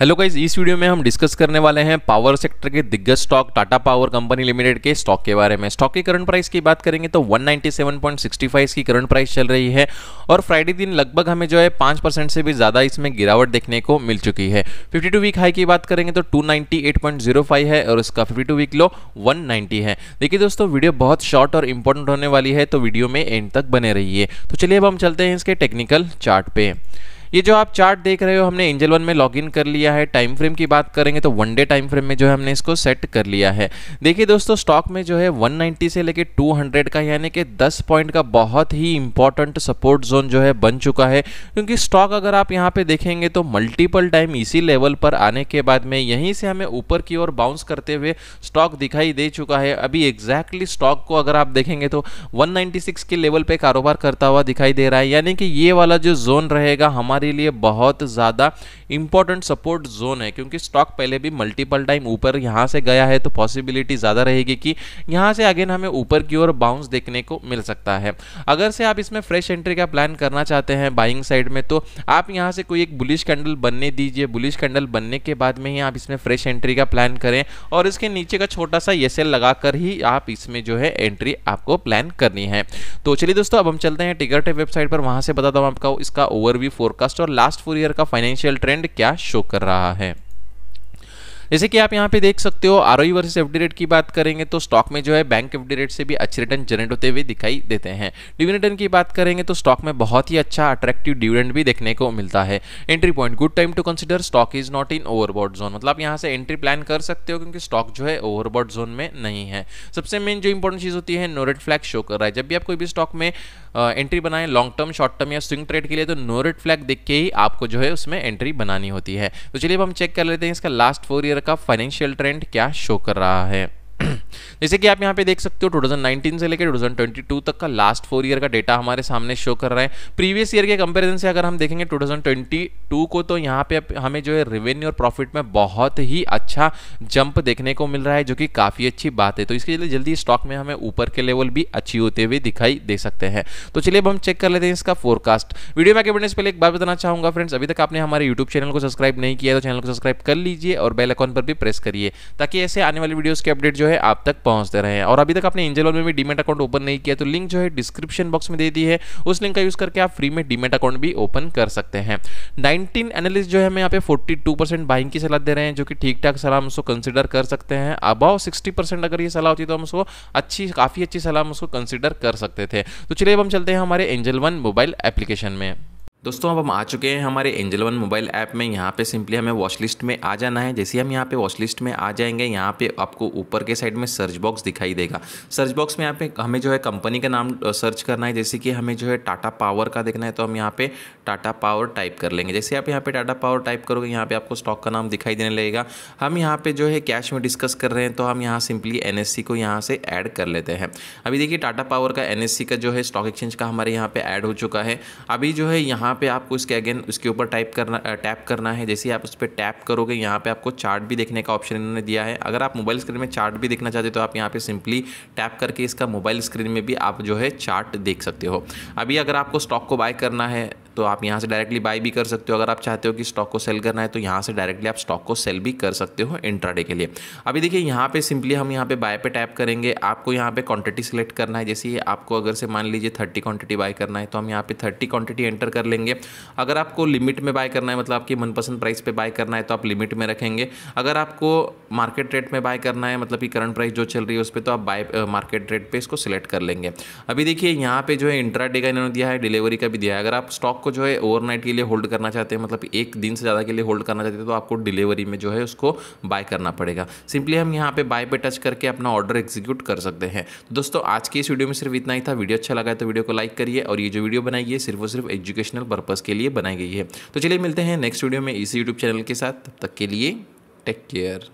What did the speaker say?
hello guys इस video में हम डिस्कस करने वाले हैं पावर सेक्टर के दिग्गज stock Tata power company limited के स्टॉक के बारे में स्टॉक की करंट प्राइस की बात करेंगे तो 197.65 की करंट प्राइस चल रही है और फ्राइडे दिन लगभग हमें जो है पाँच परसेंट से भी ज़्यादा इसमें गिरावट देखने को मिल चुकी है 52 वीक हाई की बात करेंगे तो 298.05 है और इसका 52 वीक लो 190 है देखिए दोस्तों वीडियो बहुत शॉर्ट और इंपॉर्टेंट होने वाली है तो वीडियो में एंड तक बने रही तो चलिए अब हम चलते हैं इसके टेक्निकल चार्ट पे ये जो आप चार्ट देख रहे हो हमने एंजल वन में लॉगिन कर लिया है टाइम फ्रेम की बात करेंगे तो वन डे टाइम फ्रेम में जो है हमने इसको सेट कर लिया है देखिए दोस्तों स्टॉक में जो है 190 से लेके 200 का यानी कि 10 पॉइंट का बहुत ही इंपॉर्टेंट सपोर्ट जोन जो है बन चुका है क्योंकि स्टॉक अगर आप यहाँ पे देखेंगे तो मल्टीपल टाइम इसी लेवल पर आने के बाद में यहीं से हमें ऊपर की ओर बाउंस करते हुए स्टॉक दिखाई दे चुका है अभी एग्जैक्टली स्टॉक को अगर आप देखेंगे तो 196 के लेवल पे कारोबार करता हुआ दिखाई दे रहा है यानी कि ये वाला जो जोन रहेगा हमारे हमारे लिए बहुत ज़्यादा इंपॉर्टेंट सपोर्ट जोन है क्योंकि स्टॉक पहले भी मल्टीपल टाइम ऊपर यहाँ से गया है तो पॉसिबिलिटी ज़्यादा रहेगी कि यहाँ से अगेन हमें ऊपर की ओर बाउंस देखने को मिल सकता है अगर से आप इसमें फ्रेश एंट्री का प्लान करना चाहते हैं बाइंग साइड में तो आप यहाँ से कोई एक बुलिश कैंडल बनने दीजिए बुलिश कैंडल बनने के बाद में ही आप इसमें फ्रेश एंट्री का प्लान करें और इसके नीचे का छोटा सा ये लगाकर ही आप इसमें जो है एंट्री आपको प्लान करनी है तो चलिए दोस्तों अब हम चलते हैं टिकट वेबसाइट पर वहां से बताता हूँ आपका इसका ओवरव्यू फोर का फर्स्ट और लास्ट फोर ईयर का फाइनेंशियल ट्रेंड क्या शो कर रहा है जैसे कि आप यहाँ पे देख सकते हो आर ओई वर्सेज एफ रेट की बात करेंगे तो स्टॉक में जो है बैंक एफ रेट से भी अच्छे रिटर्न जनरेट होते हुए दिखाई देते हैं डिविडेंड की बात करेंगे तो स्टॉक में बहुत ही अच्छा अट्रैक्टिव डिविडेंड भी देखने को मिलता है entry point good time to consider stock is not in overbought zone मतलब आप यहाँ से एंट्री प्लान कर सकते हो क्योंकि स्टॉक जो है ओवरबॉड जोन में नहीं है सबसे मेन जो इंपॉर्टेंट चीज़ होती है नो रेड फ्लैग शो कर रहा है जब भी आप कोई भी स्टॉक में एंट्री बनाएं लॉन्ग टर्म शॉर्ट टर्म या स्विंग ट्रेड के लिए तो नो रेड फ्लैग देख के ही आपको जो है उसमें एंट्री बनानी होती है तो चलिए अब हम चेक कर लेते हैं इसका लास्ट फोर ईयर का फाइनेंशियल ट्रेंड क्या शो कर रहा है जैसे कि आप यहाँ पे देख सकते हो 2019 से लेकर 2022 तक का लास्ट फोर ईयर का डेटा हमारे सामने शो कर रहा है प्रीवियस ईयर के कंपैरिजन से अगर हम देखेंगे 2022 को तो यहाँ पे हमें जो है रेवेन्यू और प्रॉफिट में बहुत ही अच्छा जंप देखने को मिल रहा है जो कि काफ़ी अच्छी बात है तो इसके लिए जल्दी स्टॉक में हमें ऊपर के लेवल भी अच्छी होते हुए दिखाई दे सकते हैं तो चलिए अब हम चेक कर लेते हैं इसका फोरकास्ट वीडियो में आगे बढ़ने से पहले एक बार बताना चाहूँगा फ्रेंड्स अभी तक आपने हमारे यूट्यूब चैनल को सब्सक्राइब नहीं किया तो चैनल को सब्सक्राइब कर लीजिए और बेलाइकॉन पर भी प्रेस करिए ताकि ऐसे आने वाले वीडियोज़ के अपडेट जो है आप तक पहुंचते रहे और अभी तक आपने एंजल वन में भी डीमेट अकाउंट ओपन नहीं किया तो लिंक जो है डिस्क्रिप्शन बॉक्स में दे दी है उस लिंक का यूज करके आप फ्री में डीमेट अकाउंट भी ओपन कर सकते हैं नाइनटीन एनालिस्ट जो है हमें यहाँ पे फोर्टी टू परसेंट बाइंग की सलाह दे रहे हैं जो कि ठीक ठाक सलाह हम उसको कंसिडर कर सकते हैं अबाव सिक्सटी परसेंट अगर ये सलाह होती तो हम उसको अच्छी काफ़ी अच्छी सलाह हम उसको कंसिडर कर सकते थे तो चलिए अब हम चलते हैं हमारे एंजल वन मोबाइल एप्लीकेशन में दोस्तों अब हम आ चुके हैं हमारे एंजल वन मोबाइल ऐप में यहाँ पे सिंपली हमें वॉच लिस्ट में आ जाना है जैसे हम यहाँ पे वॉच लिस्ट में आ जाएंगे यहाँ पे आपको ऊपर के साइड में सर्च बॉक्स दिखाई देगा सर्च बॉक्स में यहाँ पे हमें जो है कंपनी का नाम सर्च करना है जैसे कि हमें जो है टाटा पावर का देखना है तो हम यहाँ पे टाटा पावर टाइप कर लेंगे जैसे आप यहाँ पे टाटा पावर टाइप करोगे यहाँ पे आपको स्टॉक का नाम दिखाई देने लगेगा हम यहाँ पे जो है कैश में डिस्कस कर रहे हैं तो हम यहाँ सिंपली एन को यहाँ से ऐड कर लेते हैं अभी देखिए टाटा पावर का एन का जो है स्टॉक एक्सचेंज का हमारे यहाँ पर ऐड हो चुका है अभी जो है यहाँ यहाँ पे आपको इसके अगेन उसके ऊपर टाइप करना टैप करना है जैसे आप उस पर टैप करोगे यहाँ पे आपको चार्ट भी देखने का ऑप्शन इन्होंने दिया है अगर आप मोबाइल स्क्रीन में चार्ट भी देखना चाहते हो तो आप यहाँ पे सिंपली टैप करके इसका मोबाइल स्क्रीन में भी आप जो है चार्ट देख सकते हो अभी अगर आपको स्टॉक को बाय करना है तो आप यहाँ से डायरेक्टली बाई भी कर सकते हो अगर आप चाहते हो कि स्टॉक को सेल करना है तो यहाँ से डायरेक्टली आप स्टॉक को सेल भी कर सकते हो इंट्राडे के लिए अभी देखिए यहाँ पे सिंपली हम यहाँ पे बाय पे टैप करेंगे आपको यहाँ पे क्वांटिटी सेलेक्ट करना है जैसे आपको अगर से मान लीजिए थर्टी क्वांटिटी बाय करना है तो हम यहाँ पे थर्टी क्वांटिटी एंटर कर लेंगे अगर आपको लिमिट में बाय करना है मतलब आपकी मनपसंद प्राइस पर बाय करना है तो आप लिमिट में रखेंगे अगर आपको मार्केट रेट में बाय करना है मतलब कि करंट प्राइस जो चल रही है उस पर तो आप बाय मार्केट रेट पर इसको सिलेक्ट कर लेंगे अभी देखिए यहाँ पे जो है इंट्रा का इन्होंने दिया है डिलीवरी का भी दिया है अगर आप स्टॉक को आपको जो है ओवरनाइट के लिए होल्ड करना चाहते हैं मतलब एक दिन से ज़्यादा के लिए होल्ड करना चाहते हैं तो आपको डिलीवरी में जो है उसको बाय करना पड़ेगा सिंपली हम यहाँ पे बाय पे टच करके अपना ऑर्डर एग्जीक्यूट कर सकते हैं तो दोस्तों आज की इस वीडियो में सिर्फ इतना ही था वीडियो अच्छा लगा तो वीडियो को लाइक करिए और ये जो वीडियो बनाई है सिर्फ और सिर्फ एजुकेशनल पर्पज़ के लिए बनाई गई है तो चलिए मिलते हैं नेक्स्ट वीडियो में इसी यूट्यूब चैनल के साथ तब तक के लिए टेक केयर